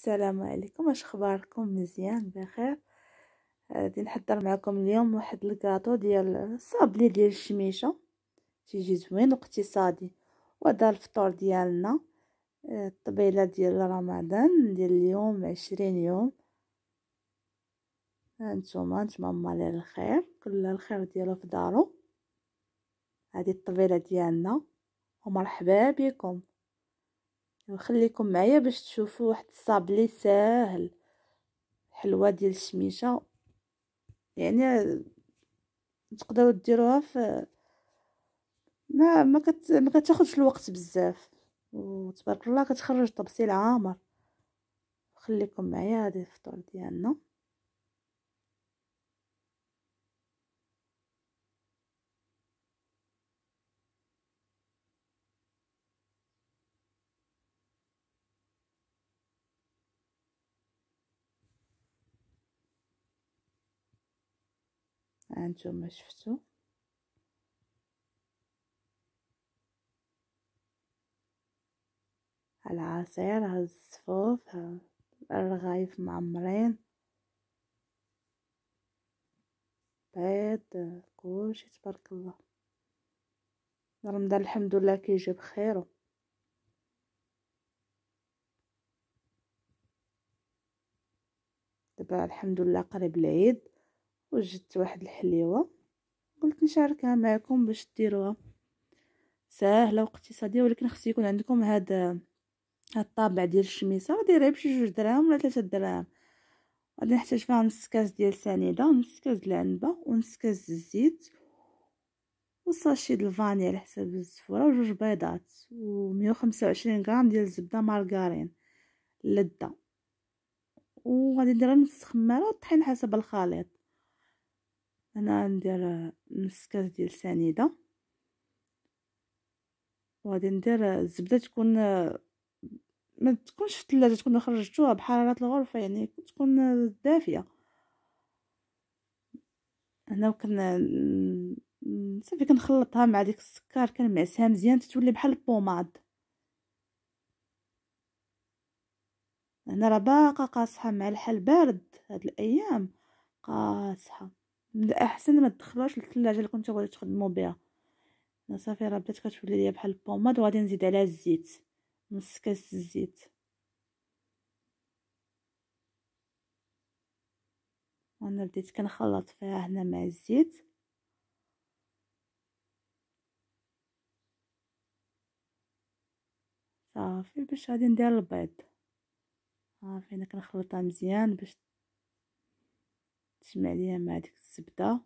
السلام عليكم اش اخباركم مزيان بخير غادي نحضر معكم اليوم واحد الكاطو ديال الصابلي ديال الشميشه تيجي زوين واقتصادي وهذا الفطور ديالنا الطبيله ديال رمضان ديال اليوم عشرين يوم هانتوما نتمنى ليه الخير كل الخير ديالو في دارو هذه الطبيله ديالنا ومرحبا بكم نخليكم معايا باش تشوفوا واحد الصابلي ساهل حلوه ديال الشميشه يعني تقدروا ديروها في ما ما, كت... ما كتاخذش الوقت بزاف وتبارك الله كتخرج طبسيل عامر خليكم معايا هذه الفطور ديالنا هانتوما شفتو العصير هالزفوف الرغايف معمرين بيض كلشي تبارك الله رمضان الحمد لله كيجي بخيرو دابا الحمد لله قريب العيد وجدت واحد الحليوه قلت نشاركها معكم باش ديروها ساهله واقتصاديه ولكن خص يكون عندكم هاد هاد الطابع ديال الشميسه غديرها بشي جوج دراهم ولا ثلاثه دراهم غادي نحتاج فيها نص كاس ديال سنيده نص كاس العنبه ونص كاس الزيت وصاشي ديال الفاني على حساب الزفوره وجوج بيضات و125 غرام ديال الزبده مارغرين لذه وغادي نديرها نص خماره وطحين حسب الخليط انا غندير نص كاس ديال السنيده وغادي ندير الزبده تكون ما تكونش في الثلاجه تكون خرجتوها بحراره الغرفه يعني تكون دافيه انا كن صافي كنخلطها مع ديك السكر كنمعسها مزيان تتولي بحال البوماد انا راه باقا قاصحه مع الحال بارد هاد الايام قاصحه احسن ما تدخلوش للثلاجه اللي كنتو غادي تخدموا بها صافي راه بدات كتولي ليا بحال البوماد وغادي نزيد عليها الزيت نص كاس الزيت وانا بديت كنخلط فيها هنا مع الزيت صافي باش غادي ندير البيض صافي انا كنخلطها مزيان باش تجمع ليها مع ديك الزبده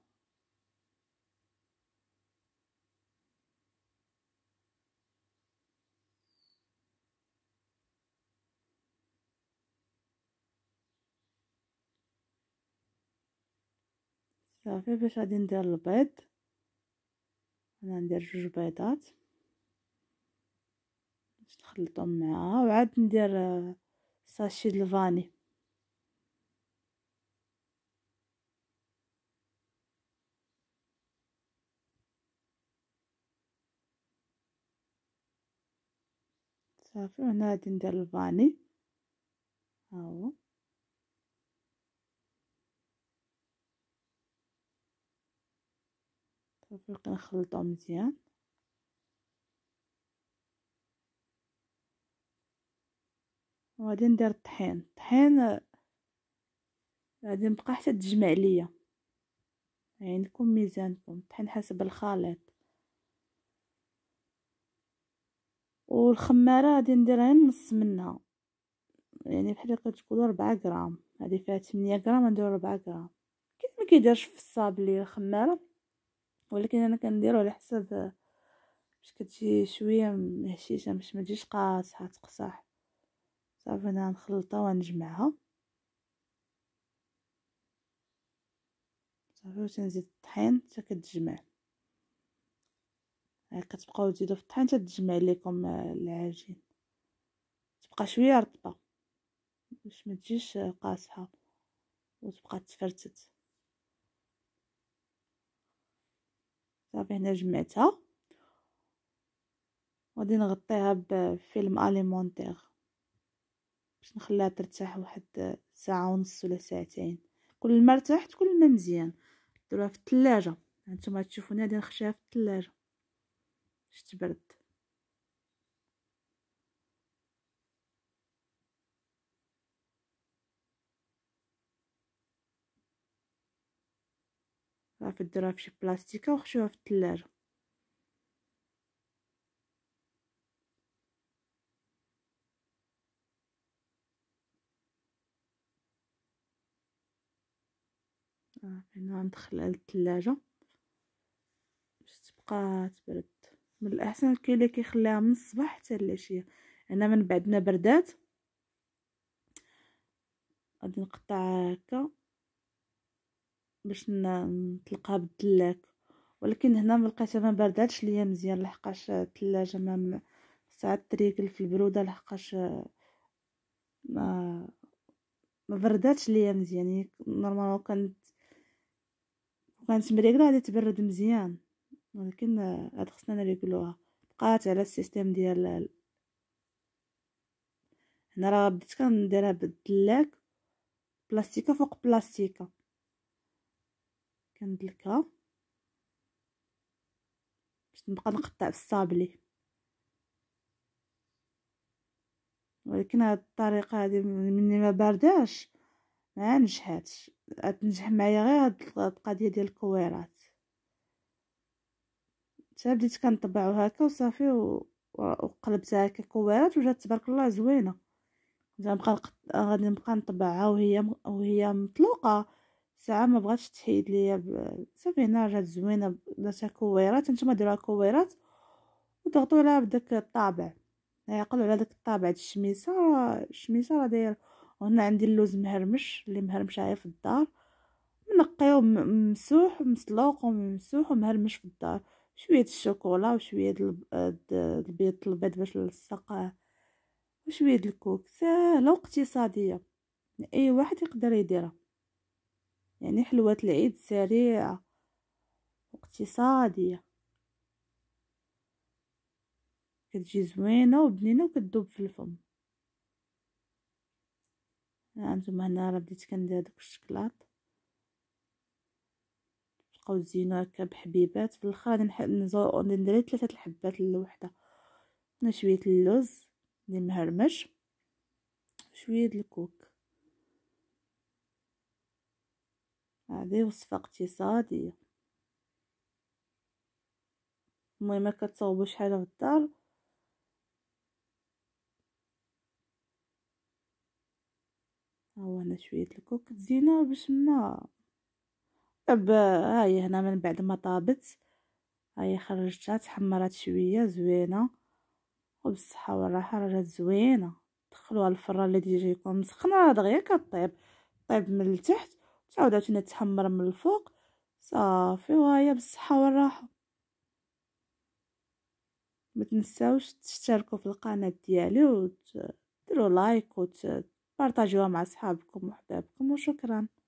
صافي باش غادي ندير البيض انا ندير جوج بيضات باش نخلطهم معاها وعاد ندير آه، ساشي د الفاني صافي وهنا غادي ندير الفاني ها هو صافي كنخلطو مزيان وغادي ندير الطحين الطحين غادي نبقى حتى تجمع ليا عندكم ميزانكم الطحين حسب الخليط والخماره غادي نديرها نص منها يعني بحال كتقولوا 4 غرام هذه فيها 8 غرام ندير 4 غرام كيف ما كيديرش في الصاب لي الخماره ولكن انا كنديرو على حسب باش كتجي شويه مهشيشه باش ما تجيش قاصحه تقصح صافي انا نخلطها ونجمعها صافي وتنزيد الطحين حتى كتجمع يعني كتبقاو تزيدو في الطحين تتجمع لكم العجين تبقى شويه رطبه باش ما تجيش قاصحه وتبقى تفرتت صافي هنا جمعتها غادي نغطيها بفيلم اليمونتير باش نخليها ترتاح واحد ساعه ونص ولا ساعتين كل ما ارتاحت كل ما مزيان ديروها في الثلاجه هانتوما تشوفوني غادي نخشيها في الثلاجه باش تبرد صافي ديروها شي بلاستيكه وخشوها في التلاجة صافي آه، غندخلها نعم، للثلاجه باش تبقى تبرد من الاحسن كاين اللي كيخليها من الصباح حتى العشيه هنا من بعد ما بردات غادي نقطعها هكا باش نطلقها بالدلاك ولكن هنا ملقيتها ما برداتش ليا مزيان لحقاش الثلاجه ما ساعات تريكل في البروده لحقاش ما ما برداتش ليا مزيان يعني نورمالمون كانت كانت مريقله غادي تبرد مزيان ولكن هاد خصنا نريكلوها بقات على السيستم ديال هنا راه بديت كنديرها بالدلاك بلاستيكه فوق بلاستيكه كندلكها باش نبقى نقطع بالصابلي ولكن هاد الطريقه هادي مني ما بارداش ما نجحاتش غتنجح معايا غير هاد القضيه ديال الكويرات حتى بديت كنطبعو هكا وصافي و... وقلبتها هكا كوارات وجات تبارك الله زوينه غنبقى غادي نبقى نطبعها وهي وهي مطلوقه ساعه ما بغاتش تحيد ليا ب... صافي هنا جات زوينه درتها كويرات نتوما ديروها كويرات وضغطوا عليها بداك الطابع يقلوا على داك الطابع د الشميسه الشميسه راه داير وهنا عندي اللوز مهرمش اللي مهرمش عايا في الدار منقيو مسوح ومسلوق وممسوح ومهرمش في الدار شويه الشوكولا وشويه آه، البيض البيض باش نلصق وشويه الكوك ساهله واقتصاديه اي واحد يقدر يديرها يعني حلوات العيد سريعه واقتصاديه كتجي زوينه وبنينه وكتذوب في الفم هانتوما آه، هنا راه بديت كندير داك الشكلاط رقة وزينة هكا بحبيبات في الآخر ندير ثلاثة الحبات للوحدة هنا شوية اللوز اللي مهرمش شويه الكوك هذه وصفة اقتصادية المهم كتصاوبوا شحال في الدار ها هو هنا شويه الكوك زينه باش ما دابا هاهي هنا من بعد ما طابت هاهي خرجتها تحمرات شويه زوينه وبالصحه والراحه راه زوينه دخلوها الفران اللي ديجا يكون مسخن راه دغيا كطيب طيب من التحت تعاود عاوتاني تحمر من الفوق صافي وهاي بالصحه والراحه ما تنساوش تشتركوا في القناه ديالي وديروا لايك وتبارطاجيوها مع صحابكم وحبابكم وشكرا